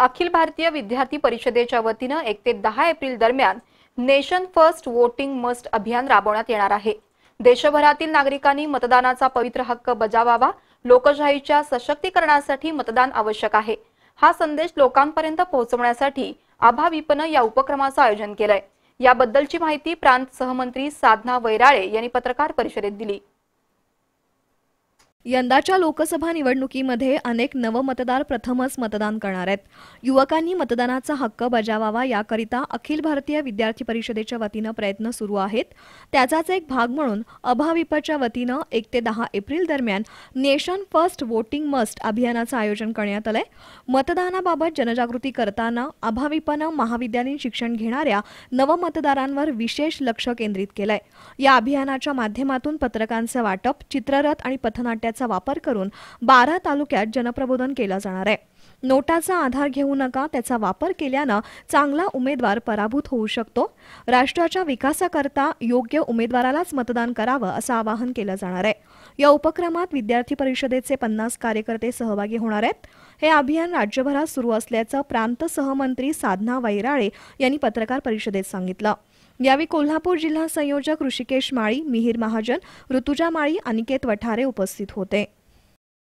अखिल भारतीय विद्यार्थी परिषदेच्या वतीनं एक ते दहा एप्रिल दरम्यान नेशन फर्स्ट वोटिंग मस्ट अभियान राबवण्यात येणार आहे देशभरातील नागरिकांनी मतदानाचा पवित्र हक्क बजावावा लोकशाहीच्या सशक्तीकरणासाठी मतदान आवश्यक आहे हा संदेश लोकांपर्यंत पोहोचवण्यासाठी आभाविपनं या उपक्रमाचं आयोजन केलंय याबद्दलची माहिती प्रांत सहमंत्री साधना वैराळे यांनी पत्रकार परिषदेत दिली यंदाच्या लोकसभा निवडणुकीमध्ये अनेक नवमतदार प्रथमच मतदान करणार आहेत युवकांनी मतदानाचा हक्क बजावावा याकरिता अखिल भारतीय विद्यार्थी परिषदेच्या वतीनं प्रयत्न सुरू आहेत त्याचाच एक भाग म्हणून अभाविपच्या वतीनं एक ते दहा एप्रिल दरम्यान नेशन फर्स्ट वोटिंग मस्ट अभियानाचं आयोजन करण्यात आलंय मतदानाबाबत जनजागृती करताना अभाविपनं महाविद्यालयीन शिक्षण घेणाऱ्या नवमतदारांवर विशेष लक्ष केंद्रित केलंय या अभियानाच्या माध्यमातून पत्रकांचं वाटप चित्ररथ आणि पथनाट्य वापर करून बारा तालुक्यात जनप्रबोधन केलं जाणार आहे नोटाचा आधार घेऊ नका त्याचा वापर केल्यानं चांगला उमेदवार पराभूत होऊ शकतो राष्ट्राच्या विकासाकरता योग्य उमेदवारालाच मतदान करावं असं आवाहन केलं जाणार आहे या उपक्रमात विद्यार्थी परिषदेचे पन्नास कार्यकर्ते सहभागी होणार आहेत हे अभियान राज्यभरात सुरू असल्याचं प्रांत सहमंत्री साधना वैराळे यांनी पत्रकार परिषदेत सांगितलं यावेळी कोल्हापूर जिल्हा संयोजक ऋषिकेश माळी मिहीर महाजन ऋतुजा माळी अनिकेत वठारे उपस्थित होते